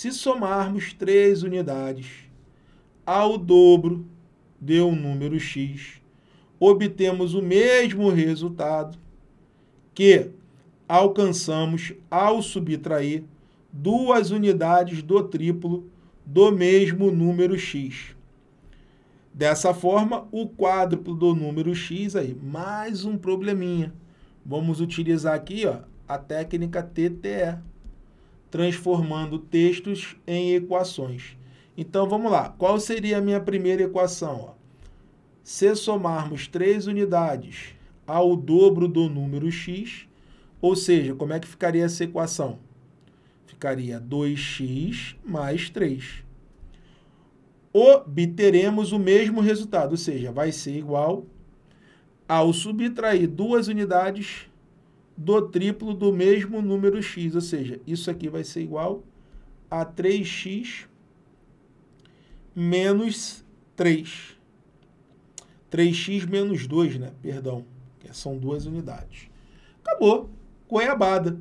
Se somarmos três unidades ao dobro de um número x, obtemos o mesmo resultado que alcançamos ao subtrair duas unidades do triplo do mesmo número x. Dessa forma, o quádruplo do número x aí, mais um probleminha. Vamos utilizar aqui, ó, a técnica TTE transformando textos em equações. Então vamos lá. Qual seria a minha primeira equação? Se somarmos três unidades ao dobro do número x, ou seja, como é que ficaria essa equação? Ficaria 2x mais 3. Obteremos o mesmo resultado, ou seja, vai ser igual ao subtrair duas unidades do triplo do mesmo número x, ou seja, isso aqui vai ser igual a 3x menos 3. 3x menos 2, né? Perdão, são duas unidades. Acabou. Goiabada.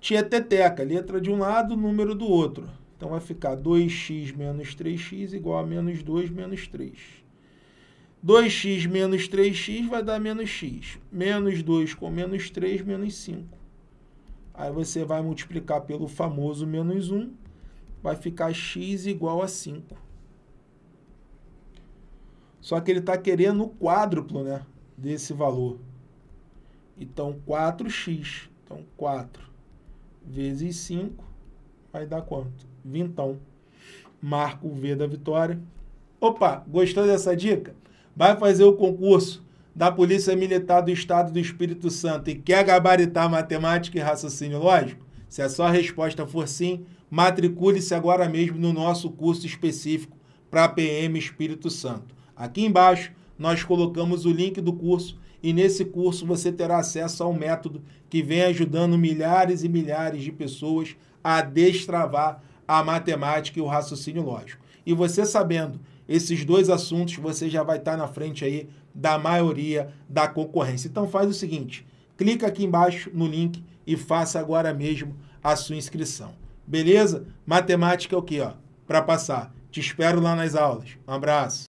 Tinha teteca, letra de um lado, número do outro. Então vai ficar 2x menos 3x igual a menos 2 menos 3. 2x menos 3x vai dar menos x. Menos 2 com menos 3, menos 5. Aí você vai multiplicar pelo famoso menos 1, vai ficar x igual a 5. Só que ele está querendo o quádruplo né, desse valor. Então, 4x. Então, 4 vezes 5 vai dar quanto? 20. Marco o V da vitória. Opa, gostou dessa dica? vai fazer o concurso da Polícia Militar do Estado do Espírito Santo e quer gabaritar matemática e raciocínio lógico? Se a sua resposta for sim, matricule-se agora mesmo no nosso curso específico para PM Espírito Santo. Aqui embaixo nós colocamos o link do curso e nesse curso você terá acesso ao método que vem ajudando milhares e milhares de pessoas a destravar a matemática e o raciocínio lógico. E você sabendo esses dois assuntos você já vai estar tá na frente aí da maioria da concorrência. Então faz o seguinte, clica aqui embaixo no link e faça agora mesmo a sua inscrição. Beleza? Matemática é o que, ó? Para passar. Te espero lá nas aulas. Um abraço.